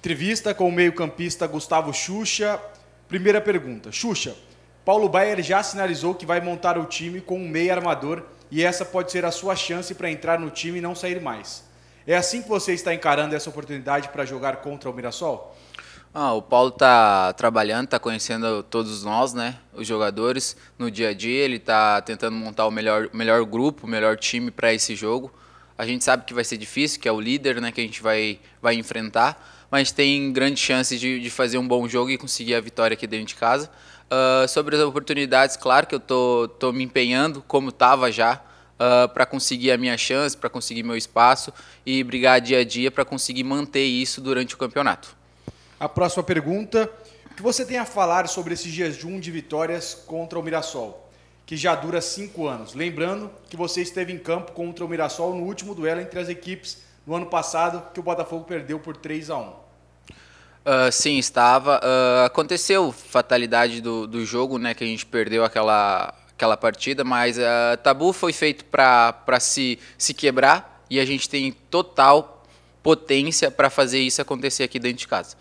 Entrevista com o meio-campista Gustavo Xuxa. Primeira pergunta: Xuxa, Paulo Baier já sinalizou que vai montar o time com um meio armador e essa pode ser a sua chance para entrar no time e não sair mais. É assim que você está encarando essa oportunidade para jogar contra o Mirassol? Ah, o Paulo está trabalhando, está conhecendo todos nós, né? Os jogadores no dia a dia. Ele está tentando montar o melhor, melhor grupo, o melhor time para esse jogo. A gente sabe que vai ser difícil, que é o líder, né? Que a gente vai, vai enfrentar mas tem grande chance de, de fazer um bom jogo e conseguir a vitória aqui dentro de casa. Uh, sobre as oportunidades, claro que eu tô, tô me empenhando, como estava já, uh, ah, para conseguir a minha chance, para conseguir meu espaço e brigar dia a dia para conseguir manter isso durante o campeonato. A próxima pergunta: o que você tem a falar sobre esse jejum de vitórias contra o Mirassol, que já dura cinco anos? Lembrando que você esteve em campo contra o Mirassol no último duelo entre as equipes no ano passado, que o Botafogo perdeu por 3 a 1 Uh, sim, estava. Uh, aconteceu fatalidade do, do jogo, né? Que a gente perdeu aquela, aquela partida, mas uh, Tabu foi feito para se, se quebrar e a gente tem total potência para fazer isso acontecer aqui dentro de casa.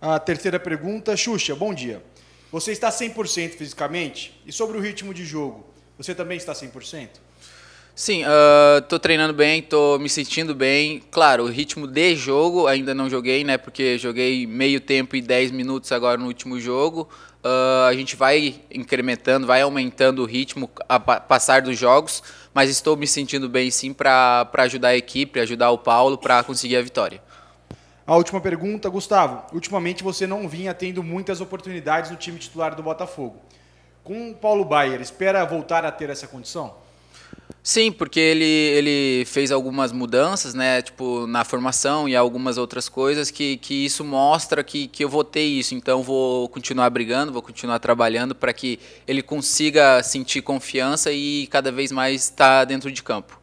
A terceira pergunta, Xuxa, bom dia. Você está 100% fisicamente? E sobre o ritmo de jogo, você também está 100%? Sim, uh, tô treinando bem, tô me sentindo bem. Claro, o ritmo de jogo ainda não joguei, né? Porque joguei meio tempo e 10 minutos agora no último jogo. Uh, a gente vai incrementando, vai aumentando o ritmo a passar dos jogos, mas estou me sentindo bem sim para ajudar a equipe, ajudar o Paulo para conseguir a vitória. A última pergunta, Gustavo. Ultimamente você não vinha tendo muitas oportunidades no time titular do Botafogo. Com o Paulo Baier, espera voltar a ter essa condição? Sim, porque ele, ele fez algumas mudanças, né, tipo, na formação e algumas outras coisas que, que isso mostra que, que eu votei isso. Então vou continuar brigando, vou continuar trabalhando para que ele consiga sentir confiança e cada vez mais estar tá dentro de campo.